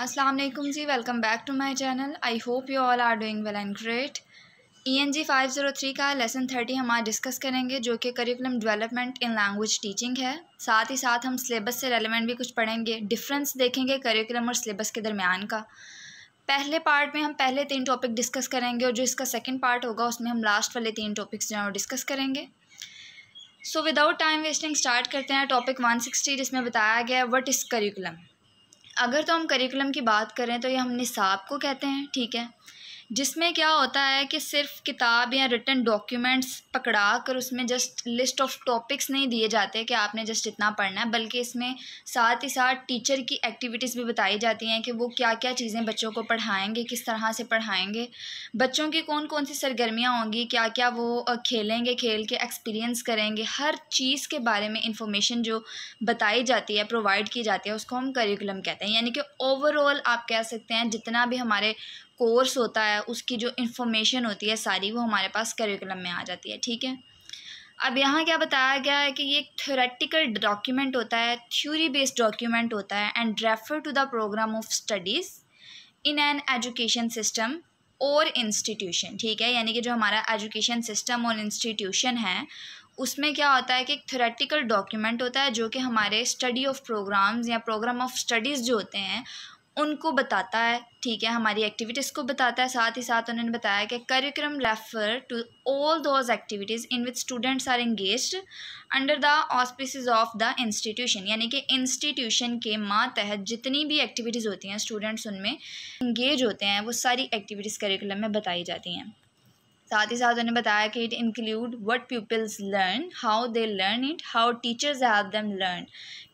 असलम जी welcome back to my channel I hope you all are doing well and great E N G five zero three का lesson thirty हम आज discuss करेंगे जो कि curriculum development in language teaching है साथ ही साथ हम सिलेबस से रेलिवेंट भी कुछ पढ़ेंगे डिफरेंस देखेंगे करिकुलम और सिलेबस के दरमियान का पहले पार्ट में हम पहले तीन टॉपिक डिस्कस करेंगे और जो इसका सेकेंड पार्ट होगा उसमें हम लास्ट वाले तीन टॉपिक्स जो हैं वो डिस्कस करेंगे so without time wasting start करते हैं टॉपिक वन सिक्सटी जिसमें बताया गया है वट इज़ करिकुलम अगर तो हम करिकुलम की बात करें तो ये हम निसाब को कहते हैं ठीक है जिसमें क्या होता है कि सिर्फ किताब या रिटर्न डॉक्यूमेंट्स पकड़ा कर उसमें जस्ट लिस्ट ऑफ टॉपिक्स नहीं दिए जाते कि आपने जस्ट इतना पढ़ना है बल्कि इसमें साथ ही साथ टीचर की एक्टिविटीज़ भी बताई जाती हैं कि वो क्या क्या चीज़ें बच्चों को पढ़ाएंगे किस तरह से पढ़ाएंगे बच्चों की कौन कौन सी सरगर्मियाँ होंगी क्या क्या वो खेलेंगे खेल के एक्सपीरियंस करेंगे हर चीज़ के बारे में इंफॉर्मेशन जो बताई जाती है प्रोवाइड की जाती है उसको हम करिकुलम कहते हैं यानी कि ओवरऑल आप कह सकते हैं जितना भी हमारे कोर्स होता है उसकी जो इन्फॉर्मेशन होती है सारी वो हमारे पास करिकुलम में आ जाती है ठीक है अब यहाँ क्या बताया गया है कि ये एक थोरेटिकल डॉक्यूमेंट होता है थ्योरी बेस्ड डॉक्यूमेंट होता है and refer to the programme of studies in an education system और इंस्टीट्यूशन ठीक है यानी कि जो हमारा एजुकेशन सिस्टम और इंस्टीट्यूशन है उसमें क्या होता है कि एक थोरेटिकल डॉक्यूमेंट होता है जो कि हमारे स्टडी ऑफ प्रोग्राम्स या प्रोग्राम ऑफ स्टडीज़ जो होते हैं उनको बताता है ठीक है हमारी एक्टिविटीज़ को बताता है साथ ही साथ उन्होंने बताया कि curriculum refer to all those activities in which students are engage under the auspice of the institution यानी कि इंस्टीट्यूशन के माँ तहत जितनी भी एक्टिविटीज़ होती हैं स्टूडेंट्स उनमें इंगेज होते हैं वो सारी एक्टिविटीज़ करिकुलम में बताई जाती हैं साथ ही साथ उन्हें बताया कि it include what peoples learn how they learn it how teachers have them learn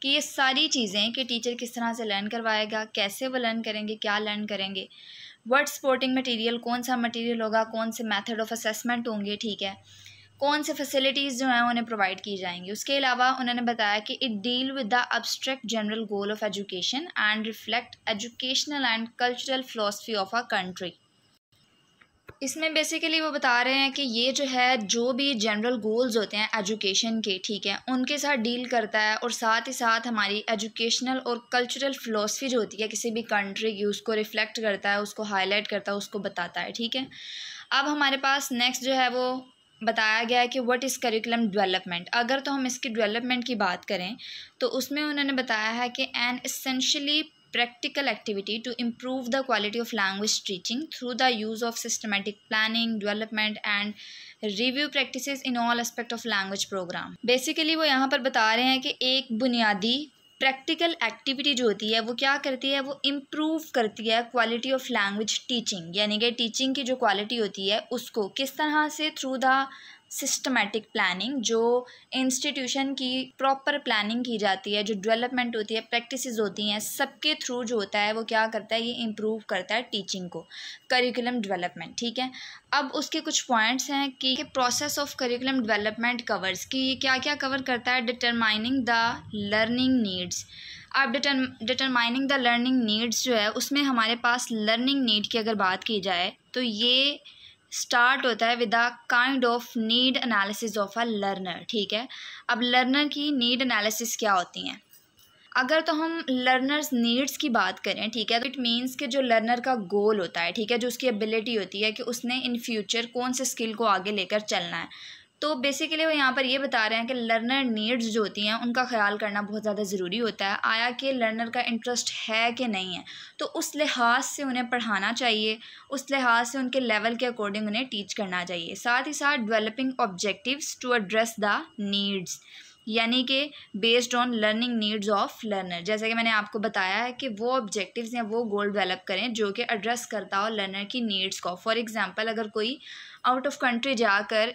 कि ये सारी चीज़ें कि टीचर किस तरह से लर्न करवाएगा कैसे वो लर्न करेंगे क्या लर्न करेंगे वट स्पोर्टिंग मटेरियल कौन सा मटेरियल होगा कौन से मेथड ऑफ असेसमेंट होंगे ठीक है कौन से फैसिलिटीज़ जो हैं उन्हें प्रोवाइड की जाएंगी उसके अलावा उन्होंने बताया कि it deal with the abstract general goal of education and reflect educational and cultural philosophy of a country इसमें बेसिकली वो बता रहे हैं कि ये जो है जो भी जनरल गोल्स होते हैं एजुकेशन के ठीक है उनके साथ डील करता है और साथ ही साथ हमारी एजुकेशनल और कल्चरल फ़िलोसफी जो होती है किसी भी कंट्री की उसको रिफ़्लेक्ट करता है उसको हाईलाइट करता है उसको बताता है ठीक है अब हमारे पास नेक्स्ट जो है वो बताया गया है कि व्हाट इज़ करिकुलम डेवलपमेंट अगर तो हम इसकी डेवलपमेंट की बात करें तो उसमें उन्होंने बताया है कि an essentially practical activity to improve the quality of language teaching through the use of systematic planning development and review practices in all aspect of language programme basically वो यहाँ पर बता रहे हैं कि एक बुनियादी प्रैक्टिकल एक्टिविटी जो होती है वो क्या करती है वो इम्प्रूव करती है क्वालिटी ऑफ लैंग्वेज टीचिंग यानी कि टीचिंग की जो क्वालिटी होती है उसको किस तरह से थ्रू द सिस्टमेटिक प्लानिंग जो इंस्टीट्यूशन की प्रॉपर प्लानिंग की जाती है जो डेवलपमेंट होती है प्रैक्टिसेस होती हैं सबके थ्रू जो होता है वो क्या करता है ये इम्प्रूव करता है टीचिंग को करिकुलम डेवलपमेंट ठीक है अब उसके कुछ पॉइंट्स हैं कि process of curriculum development covers कि ये क्या क्या कवर करता है डिटरमाइनिंग द लर्निंग नीड्स अब deter determining the learning needs जो है उसमें हमारे पास लर्निंग नीड की अगर बात की जाए तो ये स्टार्ट होता है with a kind of need analysis of a learner ठीक है अब लर्नर की नीड एनालिसिस क्या होती हैं अगर तो हम लर्नर्स नीड्स की बात करें ठीक है तो इट मीन्स के जो लर्नर का गोल होता है ठीक है जो उसकी एबिलिटी होती है कि उसने इन फ्यूचर कौन से स्किल को आगे लेकर चलना है तो बेसिकली वो यहाँ पर ये बता रहे हैं कि लर्नर नीड्स जो होती हैं उनका ख्याल करना बहुत ज़्यादा ज़रूरी होता है आया कि लर्नर का इंटरेस्ट है कि नहीं है तो उस लिहाज से उन्हें पढ़ाना चाहिए उस लिहाज से उनके लेवल के अकॉर्डिंग उन्हें टीच करना चाहिए साथ ही साथ developing objectives to address the needs यानी कि based on learning needs of learner जैसे कि मैंने आपको बताया है कि वो ऑब्जेक्टिव्स या वो गोल डेवलप करें जो कि एड्रेस करता हो लर्नर की नीड्स को फॉर एग्जांपल अगर कोई आउट ऑफ कंट्री जाकर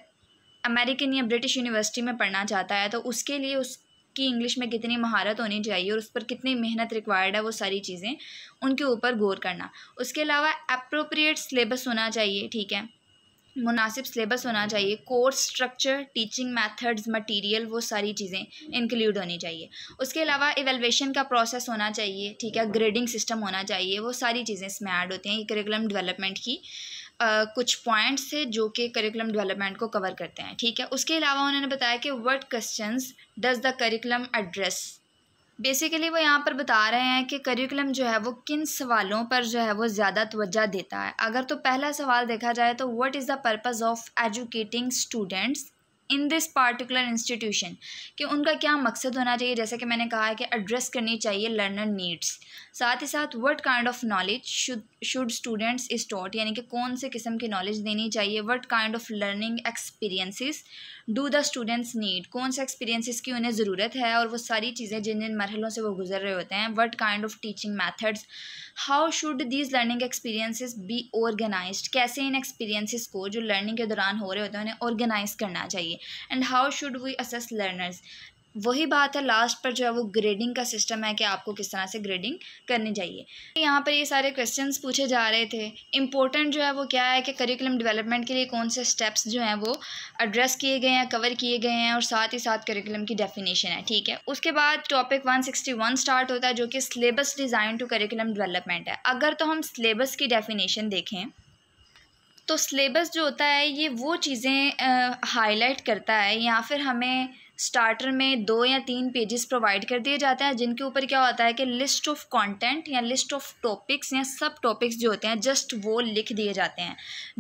अमेरिकन या ब्रिटिश यूनिवर्सिटी में पढ़ना चाहता है तो उसके लिए उसकी इंग्लिश में कितनी महारत होनी चाहिए और उस पर कितनी मेहनत रिक्वायर्ड है वो सारी चीज़ें उनके ऊपर गौर करना उसके अलावा अप्रोप्रिएट सिलेबस होना चाहिए ठीक है मुनासिब सिलेबस होना चाहिए course structure teaching methods material वो सारी चीज़ें इंक्लूड होनी चाहिए उसके अलावा इवेलुएशन का प्रोसेस होना चाहिए ठीक है ग्रेडिंग सिस्टम होना चाहिए वो सारी चीज़ें इसमें ऐड होती हैं ये करिकुलम डेवलपमेंट की कुछ पॉइंट्स थे जो कि करिकुलम डेवलपमेंट को कवर करते हैं ठीक है उसके अलावा उन्होंने बताया कि what questions does the curriculum address basically वो यहाँ पर बता रहे हैं कि करिकुलम जो है वो किन सवालों पर जो है वो ज़्यादा तवज्जा देता है अगर तो पहला सवाल देखा जाए तो what is the purpose of educating students in this particular institution कि उनका क्या मकसद होना चाहिए जैसे कि मैंने कहा है कि एड्रेस करनी चाहिए लर्नर नीड्स साथ ही साथ what kind of knowledge should should students is taught यानी कि कौन से किस्म की नॉलेज देनी चाहिए what kind of learning experiences do the students need कौन से एक्सपीरियंसिस की उन्हें ज़रूरत है और वो सारी चीज़ें जिन जिन मरहलों से वो गुजर रहे होते हैं what kind of teaching methods how should these learning experiences be organise कैसे इन एक्सपीरियंसिस को जो लर्निंग के दौरान हो रहे होते हैं उन्हें ऑर्गेनाइज करना चाहिए and how should we assess learners वही बात है लास्ट पर जो है वो ग्रेडिंग का सिस्टम है कि आपको किस तरह से ग्रेडिंग करनी चाहिए यहाँ पर ये सारे क्वेश्चंस पूछे जा रहे थे इंपॉर्टेंट जो है वो क्या है कि करिकुलम डेवलपमेंट के लिए कौन से स्टेप्स जो हैं वो एड्रेस किए गए हैं कवर किए गए हैं और साथ ही साथ करिकुलम की डेफिनेशन है ठीक है उसके बाद topic one sixty one start होता है जो कि syllabus design to curriculum development है अगर तो हम सिलेबस की डेफिनेशन देखें तो सिलेबस जो होता है ये वो चीज़ें हाईलाइट करता है या फिर हमें स्टार्टर में दो या तीन पेजेस प्रोवाइड कर दिए जाते हैं जिनके ऊपर क्या होता है कि लिस्ट ऑफ कंटेंट या लिस्ट ऑफ टॉपिक्स या सब टॉपिक्स जो होते हैं जस्ट वो लिख दिए जाते हैं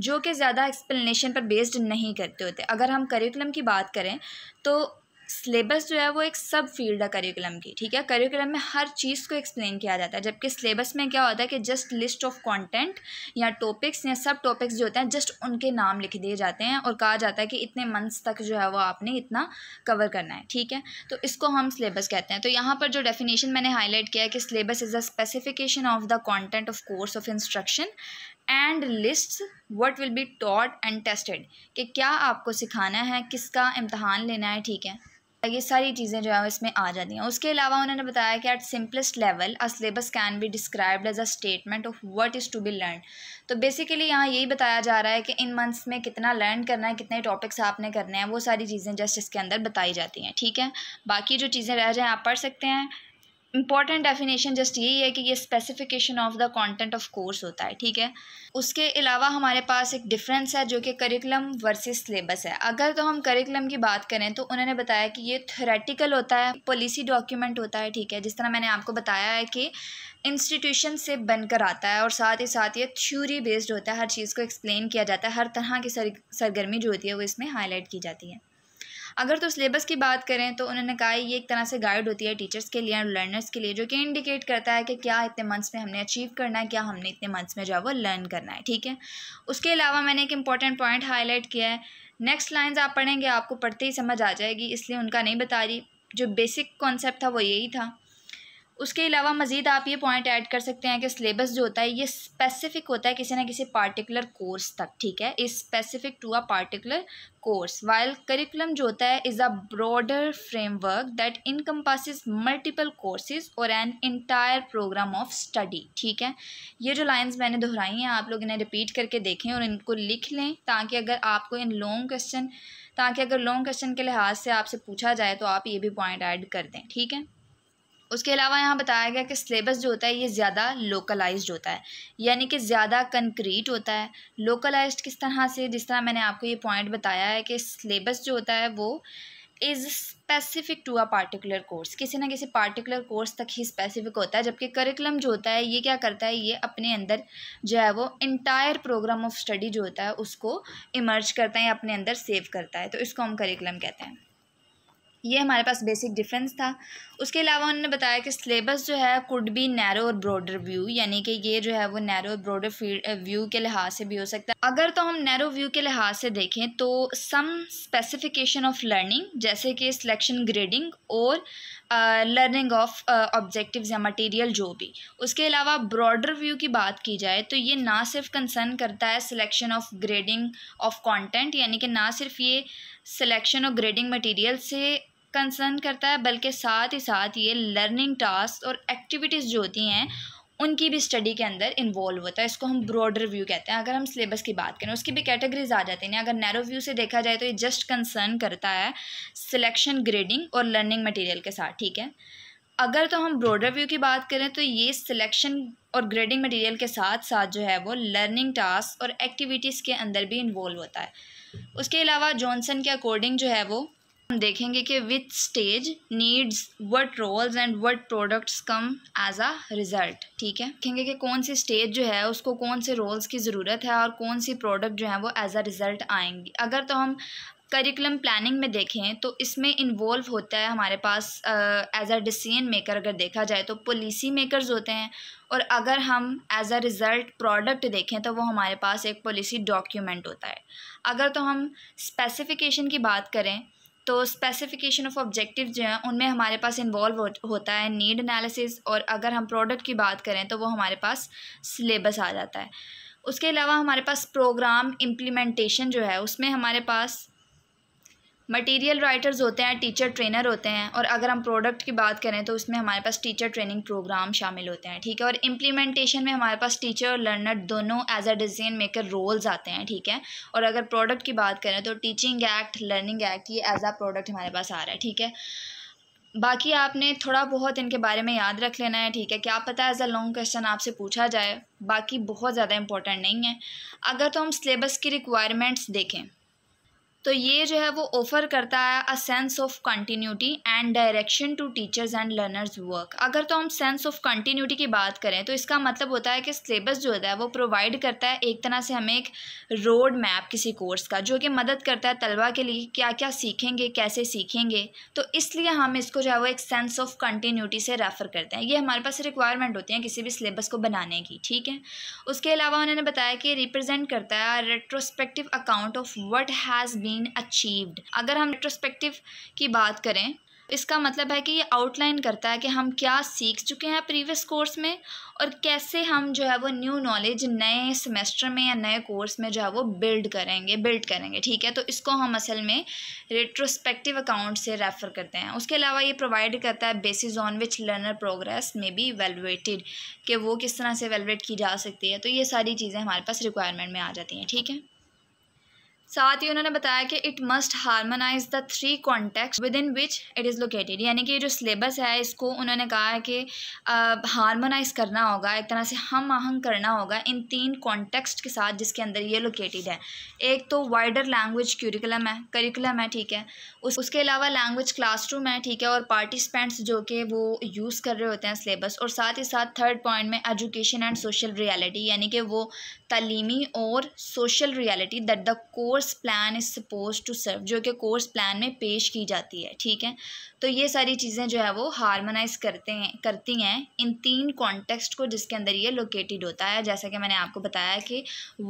जो कि ज़्यादा एक्सप्लेनेशन पर बेस्ड नहीं करते होते अगर हम करिकुलम की बात करें तो सिलेबस जो है वो एक सब फील्ड है करिकुलम की ठीक है करिकुलम में हर चीज़ को एक्सप्लेन किया जाता है जबकि सिलेबस में क्या होता है कि जस्ट लिस्ट ऑफ कंटेंट या टॉपिक्स या सब टॉपिक्स जो होते हैं जस्ट उनके नाम लिख दिए जाते हैं और कहा जाता है कि इतने मंथ्स तक जो है वो आपने इतना कवर करना है ठीक है तो इसको हम सिलेबस कहते हैं तो यहाँ पर जो डेफिनेशन मैंने हाईलाइट किया है कि syllabus is a specification of the content of course of instruction and list what will be taught and tested कि क्या आपको सिखाना है किसका इम्तहान लेना है ठीक है ये सारी चीज़ें जो है इसमें आ जाती हैं उसके अलावा उन्होंने बताया कि at simplest level a syllabus can be described as a statement of what is to be learn तो बेसिकली यहाँ यही बताया जा रहा है कि इन मंथ्स में कितना लर्न करना है कितने टॉपिक्स आपने करने हैं वो सारी चीज़ें जस्ट इसके अंदर बताई जाती हैं ठीक है बाकी जो चीज़ें रह जाएँ आप पढ़ सकते हैं इम्पॉर्टेंट डेफिनेशन जस्ट यही है कि ये specification of the content of course होता है ठीक है उसके अलावा हमारे पास एक डिफरेंस है जो कि करिकुलम वर्सेस सिलेबस है अगर तो हम करिकुलम की बात करें तो उन्होंने बताया कि ये थ्योरेटिकल होता है पॉलिसी डॉक्यूमेंट होता है ठीक है जिस तरह मैंने आपको बताया है कि इंस्टीट्यूशन से बनकर आता है और साथ ही साथ ये थ्योरी बेस्ड होता है हर चीज़ को एक्सप्लेन किया जाता है हर तरह की सर सरगर्मी जो होती है वो इसमें हाईलाइट की जाती है अगर तो सिलेबस की बात करें तो उन्होंने कहा ये एक तरह से गाइड होती है टीचर्स के लिए और लर्नर्स के लिए जो कि इंडिकेट करता है कि क्या इतने मंथ्स में हमने अचीव करना है क्या हमने इतने मंथ्स में जो है वो लर्न करना है ठीक है उसके अलावा मैंने एक इंपॉर्टेंट पॉइंट हाईलाइट किया है नेक्स्ट लाइन्स आप पढ़ेंगे आपको पढ़ते ही समझ आ जाएगी इसलिए उनका नहीं बता रही जो बेसिक कॉन्सेप्ट था वो यही था उसके अलावा मज़ीद आप ये पॉइंट ऐड कर सकते हैं कि सिलेबस जो होता है ये स्पेसिफ़िक होता है किसी ना किसी पार्टिकुलर कोर्स तक ठीक है is specific to a particular course while curriculum जो होता है is a broader framework that encompasses multiple courses और an entire programme of study ठीक है ये जो लाइन्स मैंने दोहराई हैं आप लोग इन्हें रिपीट करके देखें और इनको लिख लें ताकि अगर आपको इन लॉन्ग क्वेश्चन ताकि अगर लॉन्ग क्वेश्चन के लिहाज से आपसे पूछा जाए तो आप ये भी पॉइंट ऐड कर दें ठीक है उसके अलावा यहाँ बताया गया कि सिलेबस जो होता है ये ज़्यादा लोकलाइज्ड होता है यानी कि ज़्यादा कंक्रीट होता है लोकलाइज्ड किस तरह से जिस तरह मैंने आपको ये पॉइंट बताया है कि सिलेबस जो होता है वो is specific to a particular course किसी ना किसी पार्टिकुलर कोर्स तक ही स्पेसिफिक होता है जबकि करिकुलम जो होता है ये क्या करता है ये अपने अंदर जो है वो इंटायर प्रोग्राम ऑफ स्टडी जो होता है उसको इमर्ज करता है या अपने अंदर सेव करता है तो इसको हम करिकुलम कहते हैं ये हमारे पास बेसिक डिफरेंस था उसके अलावा उन्होंने बताया कि सिलेबस जो है कुड बी नैरो और ब्रॉडर व्यू यानी कि ये जो है वो नैरो और ब्रॉडर फील्ड व्यू के लिहाज से भी हो सकता है अगर तो हम नैरो व्यू के लिहाज से देखें तो सम स्पेसिफिकेशन ऑफ लर्निंग जैसे कि सिलेक्शन ग्रेडिंग और लर्निंग ऑफ ऑब्जेक्टिव या मटेरियल जो भी उसके अलावा ब्रॉडर व्यू की बात की जाए तो ये ना सिर्फ कंसर्न करता है selection of grading of content यानी कि ना सिर्फ ये सिलेक्शन और ग्रेडिंग मटेरियल से कंसर्न करता है बल्कि साथ ही साथ ये लर्निंग टास्क और एक्टिविटीज़ जो होती हैं उनकी भी स्टडी के अंदर इन्वॉल्व होता है इसको हम ब्रॉडर व्यू कहते हैं अगर हम सिलेबस की बात करें उसकी भी कैटेगरीज आ जाती हैं अगर नैरो व्यू से देखा जाए तो ये जस्ट कंसर्न करता है सिलेक्शन ग्रेडिंग और लर्निंग मटेरियल के साथ ठीक है अगर तो हम ब्रॉडर व्यू की बात करें तो ये सिलेक्शन और ग्रेडिंग मटेरियल के साथ साथ जो है वो लर्निंग टास्क और एक्टिविटीज़ के अंदर भी इन्वॉल्व होता है उसके अलावा जॉनसन के अकॉर्डिंग जो है वो हम देखेंगे कि with stage needs what roles and what products come as a result ठीक है देखेंगे कि कौन सी स्टेज जो है उसको कौन से रोल्स की ज़रूरत है और कौन सी प्रोडक्ट जो है वो एज अ रिज़ल्ट आएंगी अगर तो हम करिकुलम प्लानिंग में देखें तो इसमें इन्वॉल्व होता है हमारे पास एज अ डिसीजन मेकर अगर देखा जाए तो पॉलिसी मेकर्स होते हैं और अगर हम एज अ रिज़ल्ट प्रोडक्ट देखें तो वो हमारे पास एक पॉलिसी डॉक्यूमेंट होता है अगर तो हम स्पेसिफिकेशन की बात करें तो स्पेसिफिकेशन ऑफ ऑब्जेक्टिव जो हैं उनमें हमारे पास इन्वॉल्व होता है नीड एनालिसिस और अगर हम प्रोडक्ट की बात करें तो वो हमारे पास सिलेबस आ जाता है उसके अलावा हमारे पास प्रोग्राम इम्प्लीमेंटेशन जो है उसमें हमारे पास मटेरियल राइटर्स होते हैं टीचर ट्रेनर होते हैं और अगर हम प्रोडक्ट की बात करें तो उसमें हमारे पास टीचर ट्रेनिंग प्रोग्राम शामिल होते हैं ठीक है और इम्प्लीमेंटेशन में हमारे पास टीचर और लर्नर दोनों as a decision maker roles आते हैं ठीक है और अगर प्रोडक्ट की बात करें तो टीचिंग एक्ट लर्निंग एक्ट ये एज अ प्रोडक्ट हमारे पास आ रहा है ठीक है बाकी आपने थोड़ा बहुत इनके बारे में याद रख लेना है ठीक है क्या पता एज अ लॉन्ग क्वेश्चन आपसे पूछा जाए बाकी बहुत ज़्यादा इंपॉर्टेंट नहीं है अगर तो हम सिलेबस की रिक्वायरमेंट्स देखें तो ये जो है वो ऑफ़र करता है a sense of continuity and direction to teachers and learners work अगर तो हम सेंस ऑफ कंटिन्यूटी की बात करें तो इसका मतलब होता है कि सिलेबस जो होता है वो प्रोवाइड करता है एक तरह से हमें एक रोड मैप किसी कोर्स का जो कि मदद करता है तलबा के लिए क्या क्या सीखेंगे कैसे सीखेंगे तो इसलिए हम इसको जो है वो एक सेंस ऑफ कंटिन्यूटी से रेफ़र करते हैं ये हमारे पास रिक्वायरमेंट होती हैं किसी भी सिलेबस को बनाने की ठीक है उसके अलावा उन्होंने बताया कि रिप्रजेंट करता है retrospective account of what has been been achieved अगर हम रेट्रोस्पेक्टिव की बात करें इसका मतलब है कि ये आउटलाइन करता है कि हम क्या सीख चुके हैं प्रीवियस कोर्स में और कैसे हम जो है वो न्यू नॉलेज नए सेमेस्टर में या नए कोर्स में जो है वो बिल्ड करेंगे बिल्ड करेंगे ठीक है तो इसको हम असल में रेट्रोस्पेक्टिव अकाउंट से रेफ़र करते हैं उसके अलावा ये प्रोवाइड करता है basis on which learner progress में बी वेलुएटेड कि वो किस तरह से वेलुएट की जा सकती है तो ये सारी चीज़ें हमारे पास रिक्वायरमेंट में आ जाती हैं ठीक है साथ ही उन्होंने बताया कि it must harmonize the three context within which it is located यानी कि जो सिलेबस है इसको उन्होंने कहा है कि हारमोनाइज uh, करना होगा एक तरह से हम आहंग करना होगा इन तीन कॉन्टेक्स्ट के साथ जिसके अंदर ये लोकेटेड है एक तो वाइडर लैंग्वेज क्यूरिकुलम है करिकुलम है ठीक है उस उसके अलावा लैंग्वेज क्लासरूम है ठीक है और पार्टिसिपेंट्स जो कि वो यूज़ कर रहे होते हैं सिलेबस और साथ ही साथ थर्ड पॉइंट में एजुकेशन एंड सोशल रियलिटी यानी कि वो तलीमी और social reality that the course plan is suppose to serve जो कि कोर्स प्लान में पेश की जाती है ठीक है तो ये सारी चीज़ें जो है वो हारमोनाइज करते हैं करती हैं इन तीन कॉन्टेक्स्ट को जिसके अंदर ये लोकेटेड होता है जैसा कि मैंने आपको बताया कि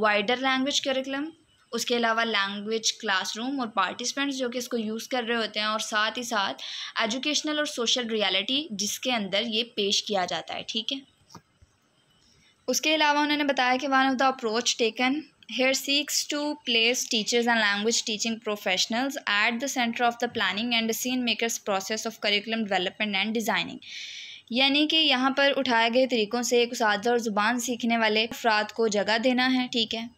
वाइडर लैंग्वेज करिकुलम उसके अलावा लैंग्वेज क्लासरूम और पार्टिसिपेंट्स जो कि इसको यूज़ कर रहे होते हैं और साथ ही साथ एजुकेशनल और सोशल रियलिटी जिसके अंदर ये पेश किया जाता है ठीक है उसके अलावा उन्होंने बताया कि one of the approach taken here seeks to place teachers and language teaching professionals at the center of the planning and makers makers process of curriculum development and designing यानी कि यहाँ पर उठाए गए तरीक़ों से एक उसादा और ज़ुबान सीखने वाले अफराद को जगह देना है ठीक है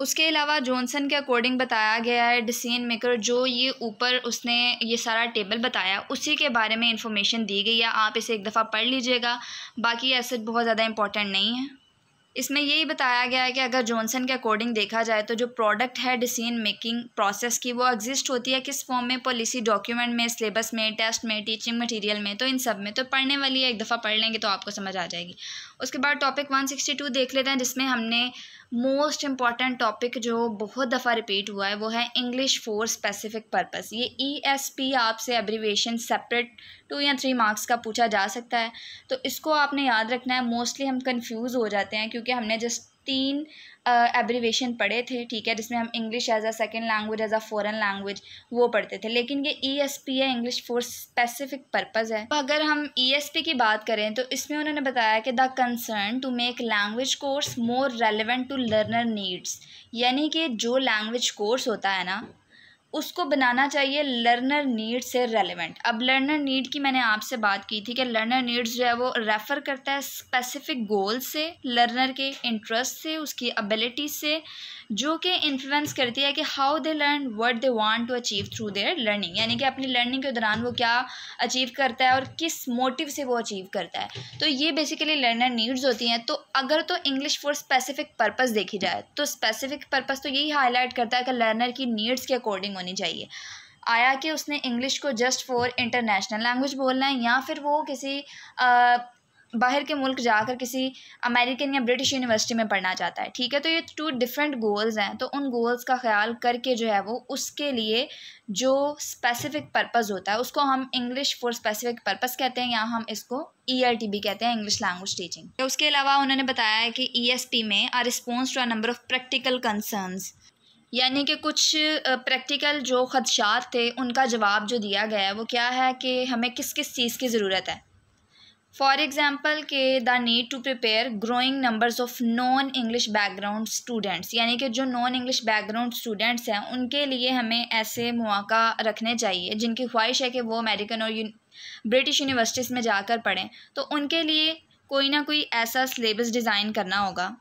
उसके अलावा जॉनसन के अकॉर्डिंग बताया गया है डिसीजन मेकर जो ये ऊपर उसने ये सारा टेबल बताया उसी के बारे में इंफॉर्मेशन दी गई है आप इसे एक दफ़ा पढ़ लीजिएगा बाकी एसेट बहुत ज़्यादा इंपॉर्टेंट नहीं है इसमें यही बताया गया है कि अगर जॉनसन के अकॉर्डिंग देखा जाए तो जो प्रोडक्ट है डिसीजन मेकिंग प्रोसेस की वो एग्जिस्ट होती है किस फॉर्म में पॉलिसी डॉक्यूमेंट में सिलेबस में टेस्ट में टीचिंग मटेरियल में तो इन सब में तो पढ़ने वाली है एक दफ़ा पढ़ लेंगे तो आपको समझ आ जाएगी उसके बाद टॉपिक वन देख लेते हैं जिसमें हमने मोस्ट इम्पॉर्टेंट टॉपिक जो बहुत दफ़ा रिपीट हुआ है वो है इंग्लिश फॉर स्पेसिफिक पर्पस ये ई एस पी आपसे एब्रीवेशन सेपरेट टू या थ्री मार्क्स का पूछा जा सकता है तो इसको आपने याद रखना है मोस्टली हम कंफ्यूज हो जाते हैं क्योंकि हमने जस्ट तीन एब्रीवेशन पढ़े थे ठीक है जिसमें हम English as a second language as a foreign language वो पढ़ते थे लेकिन ये ई एस पी है इंग्लिश फॉर स्पेसिफिक पर्पज़ है तो अगर हम ई एस पी की बात करें तो इसमें उन्होंने बताया कि the concern to make language course more relevant to learner needs यानी कि जो लैंग्वेज कोर्स होता है ना उसको बनाना चाहिए लर्नर नीड से रेलिवेंट अब लर्नर नीड की मैंने आपसे बात की थी कि लर्नर नीड्स जो है वो रेफ़र करता है स्पेसिफिक गोल से लर्नर के इंटरेस्ट से उसकी एबिलिटी से जो कि इन्फ्लुएंस करती है कि how they learn what they want to achieve through their learning यानी कि अपनी लर्निंग के दौरान वो क्या अचीव करता है और किस मोटिव से वो अचीव करता है तो ये बेसिकली लर्नर नीड्स होती हैं तो अगर तो इंग्लिश फॉर स्पेसिफिक पर्पज़ देखी जाए तो स्पेसिफिक पर्पज़ तो यही हाईलाइट करता है कि लर्नर की नीड्स के अकॉर्डिंग होनी चाहिए आया कि उसने इंग्लिश को जस्ट फॉर इंटरनेशनल लैंग्वेज बोलना है या फिर वो किसी आ, बाहर के मुल्क जाकर किसी अमेरिकन या ब्रिटिश यूनिवर्सिटी में पढ़ना चाहता है ठीक है तो ये टू डिफरेंट गोल्स हैं तो उन गोल्स का ख्याल करके जो है वो उसके लिए जो स्पेसिफिक पर्पस होता है उसको हम इंग्लिश फॉर स्पेसिफिक पर्पस कहते हैं या हम इसको ई टी भी कहते हैं इंग्लिश लैंग्वेज टीचिंग उसके अलावा उन्होंने बताया है कि ई e एस में a response to a number of practical concerns यानी कि कुछ प्रैक्टिकल जो ख़दशात थे उनका जवाब जो दिया गया है वो क्या है कि हमें किस किस चीज़ की ज़रूरत है फॉर एग्ज़ाम्पल के the need to prepare growing numbers of non English background students यानी कि जो नॉन इंग्लिश बैकग्राउंड स्टूडेंट्स हैं उनके लिए हमें ऐसे मौका रखने चाहिए जिनकी ख्वाहिश है कि वो अमेरिकन और ब्रिटिश यूनिवर्सिटीज़ में जाकर पढ़ें तो उनके लिए कोई ना कोई ऐसा सिलेबस डिज़ाइन करना होगा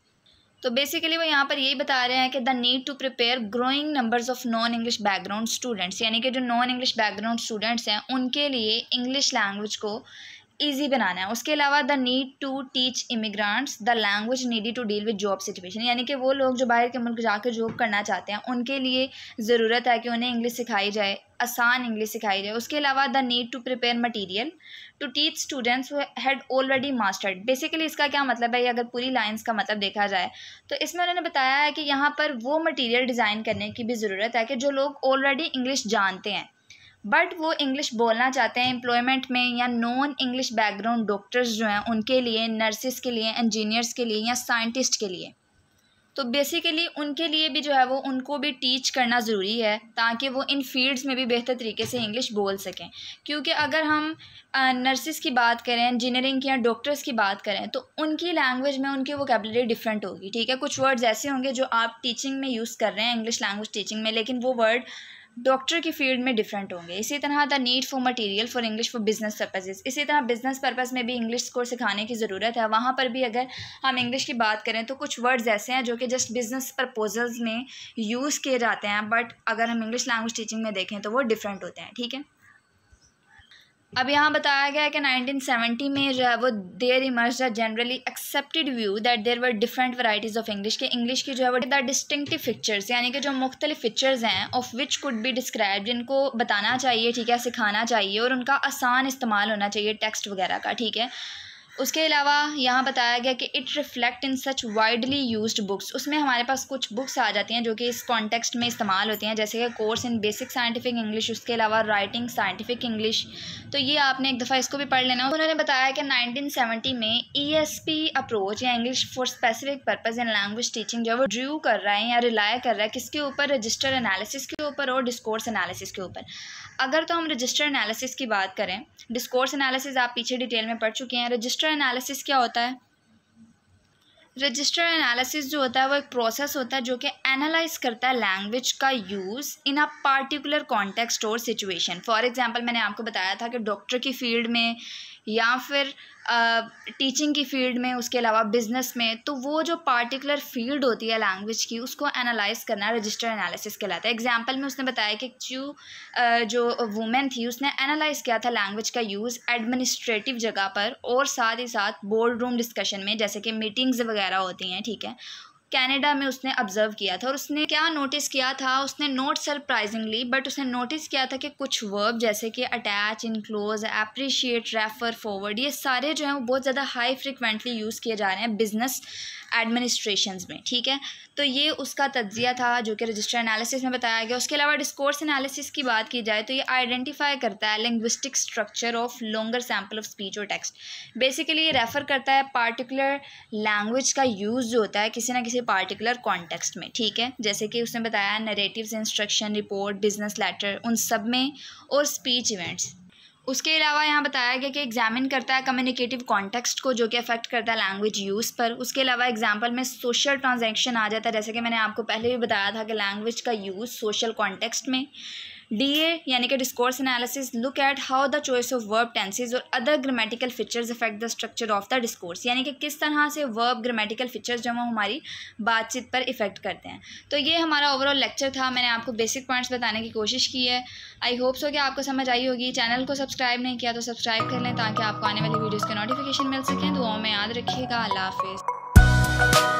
तो बेसिकली वो यहाँ पर यही बता रहे हैं कि the need to prepare growing numbers of non English background students यानी कि जो नॉन इंग्लिश बैकग्राउंड स्टूडेंट्स हैं उनके लिए इंग्लिश लैंग्वेज को ईजी बनाना है उसके अलावा the need to teach immigrants the language needed to deal with job situation यानी कि वो लोग जो बाहर के मुल्क जाकर जॉब करना चाहते हैं उनके लिए ज़रूरत है कि उन्हें इंग्लिश सिखाई जाए आसान इंग्लिश सिखाई जाए उसके अलावा the need to prepare material to teach students had already mastered basically इसका क्या मतलब है ये अगर पूरी लाइन्स का मतलब देखा जाए तो इसमें उन्होंने बताया है कि यहाँ पर वो मटीरियल डिज़ाइन करने की भी ज़रूरत है कि जो लोग ऑलरेडी इंग्लिश जानते हैं बट वो इंग्लिश बोलना चाहते हैं एम्प्लॉयमेंट में या नॉन इंग्लिश बैकग्राउंड डॉक्टर्स जो हैं उनके लिए नर्सिस के लिए इंजीनियर्स के लिए या साइंटिस्ट के लिए तो बेसिकली उनके लिए भी जो है वो उनको भी टीच करना ज़रूरी है ताकि वो इन फील्ड्स में भी बेहतर तरीके से इंग्लिश बोल सकें क्योंकि अगर हम नर्सिस की बात करें इंजीनियरिंग की या डॉक्टर्स की बात करें तो उनकी लैंग्वेज में उनकी वोकेबलरी डिफरेंट होगी ठीक है कुछ वर्ड्स ऐसे होंगे जो आप टीचिंग में यूज़ कर रहे हैं इंग्लिश लैंग्वेज टीचिंग में लेकिन वो वर्ड डॉक्टर की फील्ड में डिफरेंट होंगे इसी तरह the need for material for English for business purposes इसी तरह बिजनेस पर्पज़ में भी इंग्लिश को सिखाने की ज़रूरत है वहाँ पर भी अगर हम इंग्लिश की बात करें तो कुछ वर्ड्स ऐसे हैं जो कि जस्ट बिजनेस परपोजल्स में यूज़ किए जाते हैं बट अगर हम इंग्लिश लैंग्वेज टीचिंग में देखें तो वो डिफरेंट होते हैं ठीक है अब यहाँ बताया गया है कि 1970 में जो है वो there emerge generally accepted view that there were different varieties of English के इंग्लिश की जो है वो द डिस्टिंगटिव फ़िक्चर्स यानी कि जो मुख्तलिफ फिक्चर्स हैं of which could be describe जिनको बताना चाहिए ठीक है सिखाना चाहिए और उनका आसान इस्तेमाल होना चाहिए टेक्स्ट वगैरह का ठीक है उसके अलावा यहाँ बताया गया कि it reflect in such widely use books उसमें हमारे पास कुछ बुक्स आ जाती हैं जो कि इस कॉन्टेक्स्ट में इस्तेमाल होती हैं जैसे कि course in basic scientific English उसके अलावा राइटिंग साइंटिफिक इंग्लिश तो ये आपने एक दफ़ा इसको भी पढ़ लेना उन्होंने बताया कि 1970 में ई e अप्रोच या English for specific purpose in language teaching जो वो ड्रू कर रहा है या रिलाय कर रहा है किसके ऊपर रजिस्टर एनालिसिस के ऊपर और डिस्कोर्स एनालिसिस के ऊपर अगर तो हम रजिस्टर एनालिसिस की बात करें डिस्कोर्स एनालिसिस आप पीछे डिटेल में पढ़ चुके हैं रजिस्टर रजिस्टर एनालिसिस क्या होता है रजिस्टर एनालिसिस जो होता है वो एक प्रोसेस होता है जो कि एनालाइज करता है लैंग्वेज का use in a particular context और सिचुएशन फॉर एग्जांपल मैंने आपको बताया था कि डॉक्टर की फील्ड में या फिर टीचिंग की फील्ड में उसके अलावा बिज़नेस में तो वो जो पार्टिकुलर फील्ड होती है लैंग्वेज की उसको एनालाइज करना रजिस्टर एनालिसिस कहलाता है एग्जांपल में उसने बताया कि क्यू जो वुमेन थी उसने एनालाइज किया था लैंग्वेज का यूज़ एडमिनिस्ट्रेटिव जगह पर और साथ ही साथ बोर्ड रूम डिस्कशन में जैसे कि मीटिंग्स वगैरह होती हैं ठीक है कनाडा में उसने ऑब्जर्व किया था और उसने क्या नोटिस किया था उसने नोट सरप्राइजिंगली बट उसने नोटिस किया था कि कुछ वर्ब जैसे कि attach enclose appreciate refer forward ये सारे जो हैं वो बहुत ज़्यादा हाई फ्रिक्वेंटली यूज़ किए जा रहे हैं बिजनेस एडमिनिस्ट्रेशन में ठीक है तो ये उसका तज्जिया था जो कि रजिस्टर एनालिसिस में बताया गया उसके अलावा डिस्कोर्स एनालिसिस की बात की जाए तो ये आइडेंटिफाई करता है linguistic structure of longer sample of speech और टेक्स्ट बेसिकली ये रेफ़र करता है पार्टिकुलर लैंग्वेज का यूज़ जो होता है किसी ना किसी पार्टिकुलर कॉन्टेक्स्ट में ठीक है जैसे कि उसने बताया narrative instruction report business letter उन सब में और स्पीच इवेंट्स उसके अलावा यहाँ बताया गया कि एग्जामिन करता है कम्युनिकेटिव कॉन्टेक्स्ट को जो कि अफेक्ट करता है लैंग्वेज यूज़ पर उसके अलावा एग्जाम्पल में सोशल ट्रांजेक्शन आ जाता है जैसे कि मैंने आपको पहले भी बताया था कि लैंग्वेज का यूज़ सोशल कॉन्टेक्स्ट में डी ए यानी कि discourse analysis look at how the choice of verb tenses और other grammatical features affect the structure of the discourse यानी कि किस तरह से वर्ब ग्रामेटिकल फीचर्स जो हमारी बातचीत पर इफेक्ट करते हैं तो ये हमारा ओवरऑल लेक्चर था मैंने आपको बेसिक पॉइंट्स बताने की कोशिश की है आई होप सो कि आपको समझ आई होगी चैनल को सब्सक्राइब नहीं किया तो सब्सक्राइब कर लें ताकि आपको आने वाली वीडियोज़ के नोटिफिकेशन मिल सकें वो में याद रखिएगा अल्लाह हाफिज़